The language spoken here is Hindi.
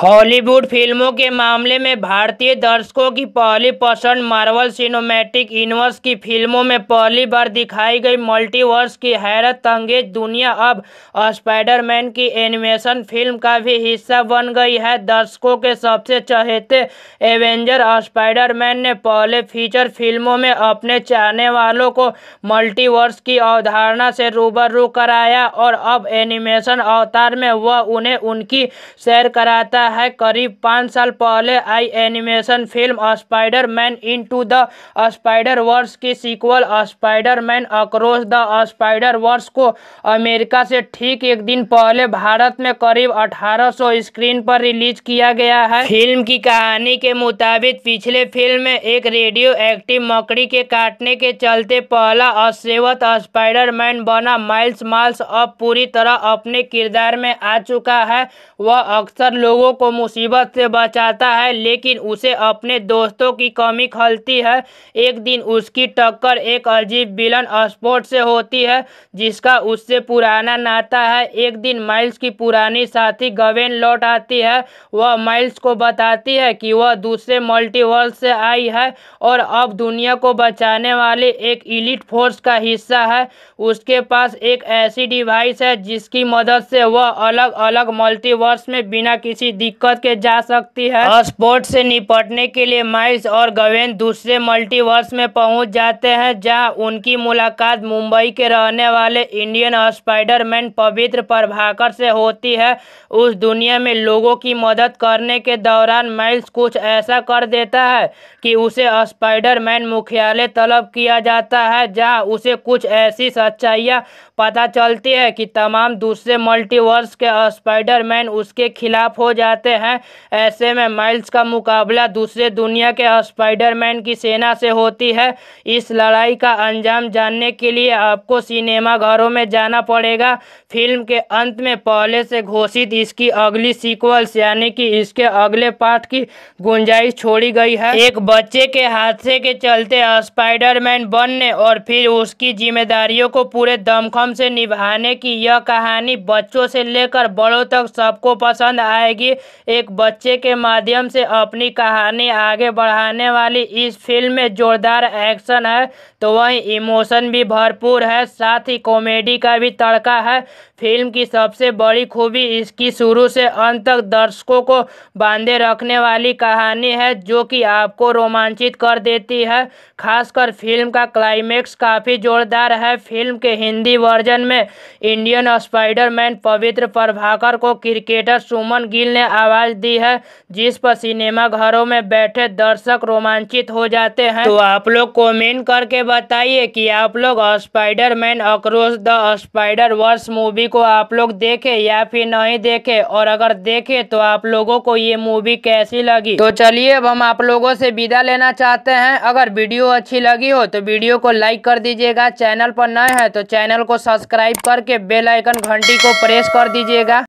हॉलीवुड फिल्मों के मामले में भारतीय दर्शकों की पहली पसंद मार्वल सिनेमैटिक यूनिवर्स की फिल्मों में पहली बार दिखाई गई मल्टीवर्स की हैरत अंगेज दुनिया अब स्पाइडरमैन की एनिमेशन फिल्म का भी हिस्सा बन गई है दर्शकों के सबसे चहेते एवेंजर स्पाइडरमैन ने पहले फीचर फिल्मों में अपने चाहने वालों को मल्टीवर्स की अवधारणा से रूबरू कराया और अब एनिमेशन अवतार में वह उन्हें उनकी सैर कराता गया है करीब पाँच साल पहले आई animation film Spider Man into the Spider verse की sequel Spider Man across the Spider verse को अमेरिका से ठीक एक दिन पहले भारत में करीब 1800 स्क्रीन पर रिलीज किया गया है फिल्म की कहानी के मुताबिक पिछले फिल्म में एक रेडियो एक्टिव मकड़ी के काटने के चलते पहला असेवत स्पाइडर मैन बना माइल्स माल्स अब पूरी तरह अपने किरदार में आ चुका है वह अक्सर लोगों को मुसीबत से बचाता है लेकिन उसे अपने दोस्तों की कमी खलती है एक दिन उसकी टक्कर एक अजीब बिलन स्पोर्ट से होती है जिसका उससे पुराना नाता है एक दिन माइल्स की पुरानी साथी गवेन लौट आती है वह माइल्स को बताती है कि वह दूसरे मल्टीवर्स से आई है और अब दुनिया को बचाने वाले एक इलिट फोर्स का हिस्सा है उसके पास एक ऐसी डिवाइस है जिसकी मदद से वह अलग अलग मल्टीवर्स में बिना किसी दिक्कत के जा सकती है स्पोर्ट से निपटने के लिए माइल्स और गवेन दूसरे मल्टीवर्स में पहुंच जाते हैं जहां उनकी मुलाकात मुंबई के रहने वाले इंडियन स्पाइडरमैन पवित्र प्रभाकर से होती है उस दुनिया में लोगों की मदद करने के दौरान माइल्स कुछ ऐसा कर देता है कि उसे स्पाइडरमैन मुख्यालय तलब किया जाता है जहाँ उसे कुछ ऐसी सच्चाइयाँ पता चलती है कि तमाम दूसरे मल्टीवर्स के स्पाइडरमैन उसके खिलाफ हो जाते जाते हैं ऐसे में माइल्स का मुकाबला दूसरे दुनिया के स्पाइडरमैन की सेना से होती है इस लड़ाई का अंजाम जानने के लिए आपको सिनेमा घरों में जाना पड़ेगा फिल्म के अंत में पहले से घोषित इसकी अगली सीक्वल्स यानी कि इसके अगले पार्ट की गुंजाइश छोड़ी गई है एक बच्चे के हादसे के चलते स्पाइडरमैन बनने और फिर उसकी जिम्मेदारियों को पूरे दमखम से निभाने की यह कहानी बच्चों से लेकर बड़ों तक सबको पसंद आएगी एक बच्चे के माध्यम से अपनी कहानी आगे बढ़ाने वाली इस फिल्म में जोरदार एक्शन है तो वहीं इमोशन भी भरपूर है साथ ही कॉमेडी का भी तड़का है फिल्म की सबसे बड़ी खूबी इसकी शुरू से अंत तक दर्शकों को बांधे रखने वाली कहानी है जो कि आपको रोमांचित कर देती है खासकर फिल्म का क्लाइमेक्स काफ़ी जोरदार है फिल्म के हिंदी वर्जन में इंडियन स्पाइडरमैन पवित्र प्रभाकर को क्रिकेटर सुमन गिल ने आवाज दी है जिस पर सिनेमा घरों में बैठे दर्शक रोमांचित हो जाते हैं तो आप लोग कमेंट करके बताइए कि आप लोग Spider Man across the Spider verse movie को आप लोग देखे या फिर नहीं देखे और अगर देखे तो आप लोगों को ये मूवी कैसी लगी तो चलिए अब हम आप लोगों से विदा लेना चाहते हैं अगर वीडियो अच्छी लगी हो तो वीडियो को लाइक कर दीजिएगा चैनल पर नए हैं तो चैनल को सब्सक्राइब करके बेल आइकन घंटी को प्रेस कर दीजिएगा